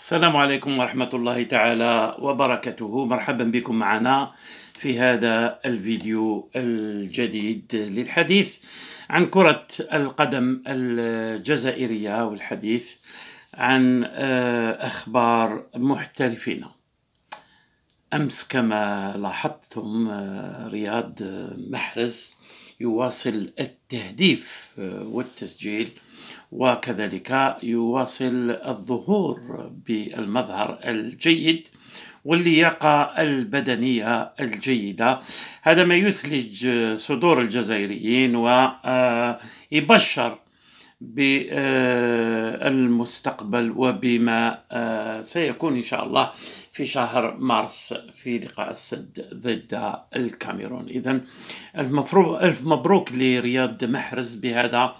السلام عليكم ورحمة الله تعالى وبركاته مرحبا بكم معنا في هذا الفيديو الجديد للحديث عن كرة القدم الجزائرية والحديث عن آه، أخبار محترفين أمس كما لاحظتم آه، رياض آه، محرز يواصل التهديف آه، والتسجيل وكذلك يواصل الظهور بالمظهر الجيد واللياقة البدنية الجيدة هذا ما يثلج صدور الجزائريين ويبشر آه، بالمستقبل آه، وبما سيكون إن شاء الله في شهر مارس في لقاء السد ضد الكاميرون إذا المفروض ألف مبروك لرياض محرز بهذا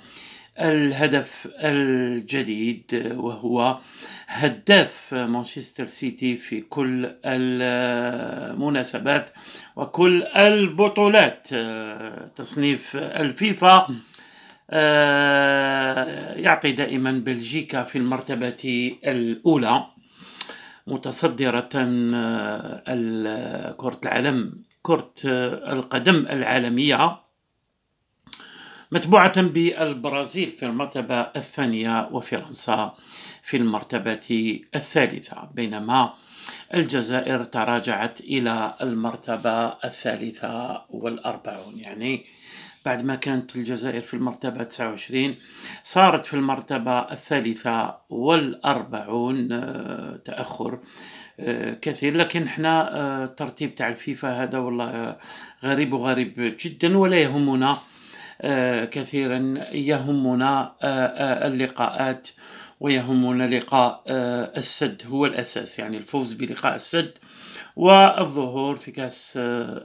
الهدف الجديد وهو هداف مانشستر سيتي في كل المناسبات وكل البطولات تصنيف الفيفا آه، يعطي دائما بلجيكا في المرتبة الأولى متصدرة آه، كرة العالم كرة آه، القدم العالمية متبوعة بالبرازيل في المرتبة الثانية وفرنسا في المرتبة الثالثة بينما الجزائر تراجعت إلى المرتبة الثالثة والأربعون يعني بعد ما كانت الجزائر في المرتبة 29 صارت في المرتبة الثالثة والأربعون آه، تأخر آه، كثير لكن احنا آه، الترتيب تاع الفيفا هذا والله غريب وغريب جدا ولا يهمنا كثيرا يهمنا اللقاءات ويهمنا لقاء السد هو الأساس يعني الفوز بلقاء السد والظهور في كأس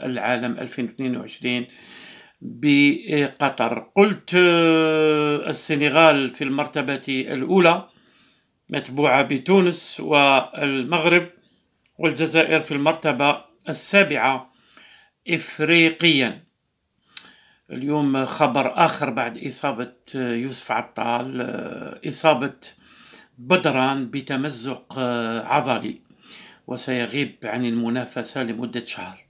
العالم 2022 بقطر قلت آه، السنغال في المرتبة الأولى متبوعة بتونس والمغرب والجزائر في المرتبة السابعة إفريقيا اليوم خبر آخر بعد إصابة آه، يوسف عطال آه، إصابة بدران بتمزق عضلي وسيغيب عن المنافسة لمدة شهر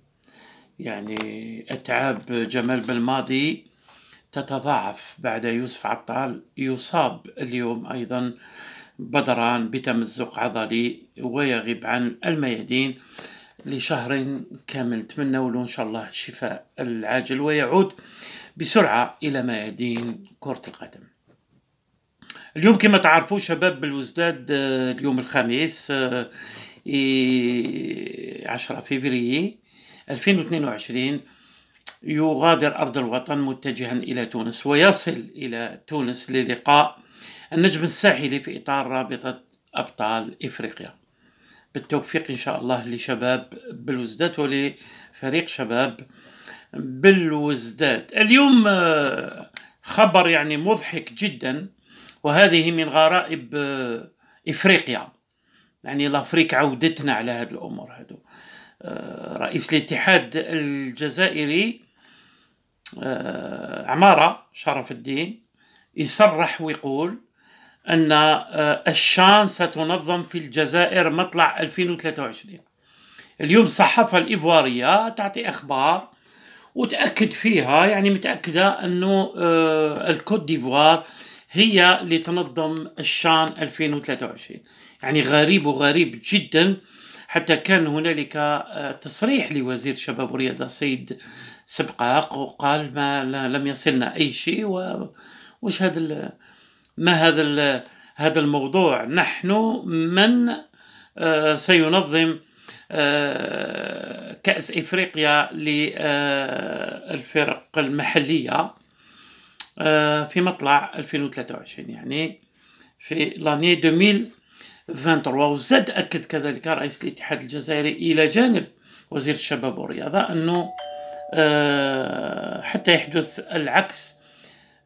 يعني أتعاب جمال بالماضي تتضاعف بعد يوسف عطال يصاب اليوم أيضا بدران بتمزق عضلي ويغيب عن الميادين لشهر كامل نتمنى له إن شاء الله الشفاء العاجل ويعود بسرعة إلى ميادين كرة القدم اليوم كما تعرفوا شباب بالوزداد آه، اليوم الخميس 10 آه، فيفري 2022 يغادر أرض الوطن متجها إلى تونس ويصل إلى تونس للقاء النجم الساحلي في إطار رابطة أبطال إفريقيا بالتوفيق إن شاء الله لشباب بلوزداد ولفريق شباب بلوزداد اليوم آه، خبر يعني مضحك جدا وهذه من غرائب آه، إفريقيا يعني الأفريق عودتنا على هذه الأمور هذه آه، رئيس الاتحاد الجزائري آه، عمارة شرف الدين يصرح ويقول أن آه، الشان ستنظم في الجزائر مطلع 2023 اليوم الصحافة الإيفوارية تعطي أخبار وتأكد فيها يعني متأكدة أنه الكوت ديفوار هي اللي تنظم الشان 2023 يعني غريب وغريب جدا حتى كان هنالك آه، تصريح لوزير الشباب والرياضة سيد سبقاق وقال ما لم يصلنا أي شيء وش هذا ما هذا هذا الموضوع نحن من آه، سينظم آه، كأس إفريقيا للفرق المحلية في مطلع 2023 يعني في لاني 2000 23 وزاد أكد كذلك رئيس الاتحاد الجزائري إلى جانب وزير الشباب والرياضة أنه آه، حتى يحدث العكس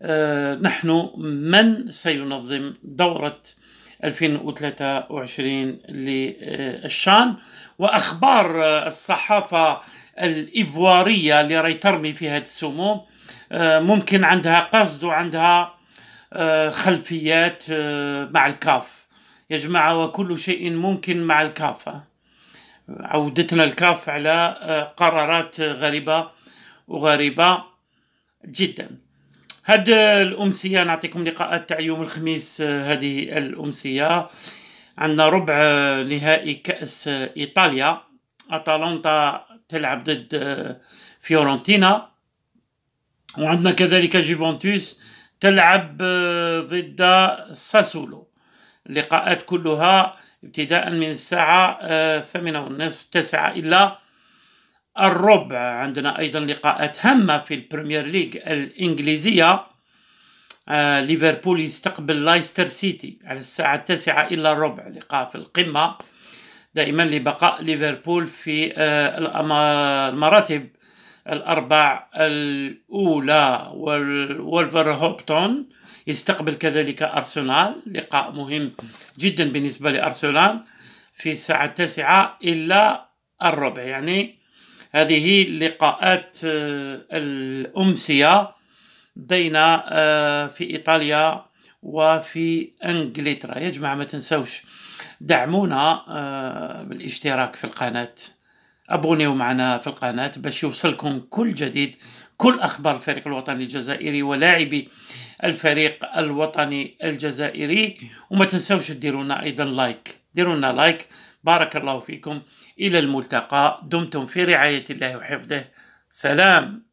آه، نحن من سينظم دورة 2023 للشان وأخبار الصحافة الإيفوارية اللي راهي ترمي في هذا السموم آه، ممكن عندها قصد وعندها خلفيات مع الكاف يجمع وكل شيء ممكن مع الكافة عودتنا الكاف على آه، قرارات غريبة وغريبة جدا هاد الأمسية نعطيكم لقاءات تاع يوم الخميس آه، هذه الأمسية عندنا ربع آه، نهائي كأس إيطاليا أتالانتا تلعب ضد فيورنتينا وعندنا كذلك جيفونتوس تلعب ضد ساسولو اللقاءات كلها ابتداء من الساعة الثامنة آه، والنصف التاسعة إلا الربع عندنا أيضا لقاءات هامة في البريمير ليج الإنجليزية آه، ليفربول يستقبل لايستر سيتي على الساعة التاسعة إلا الربع لقاء في القمة دائما لبقاء ليفربول في آه، المراتب الأربع الأولى والفرهوبتون يستقبل كذلك أرسنال لقاء مهم جدا بالنسبة لأرسنال في الساعة التاسعة إلا الربع يعني هذه لقاءات آه، الأمسية بين آه، في إيطاليا وفي انجلترا يا جماعه ما تنسوش دعمونا آه، بالاشتراك في القناه ابونيو معنا في القناه باش يوصلكم كل جديد كل اخبار الفريق الوطني الجزائري ولاعبي الفريق الوطني الجزائري وما تنسوش ديرونا ايضا لايك ديرونا لايك بارك الله فيكم الى الملتقى دمتم في رعايه الله وحفظه سلام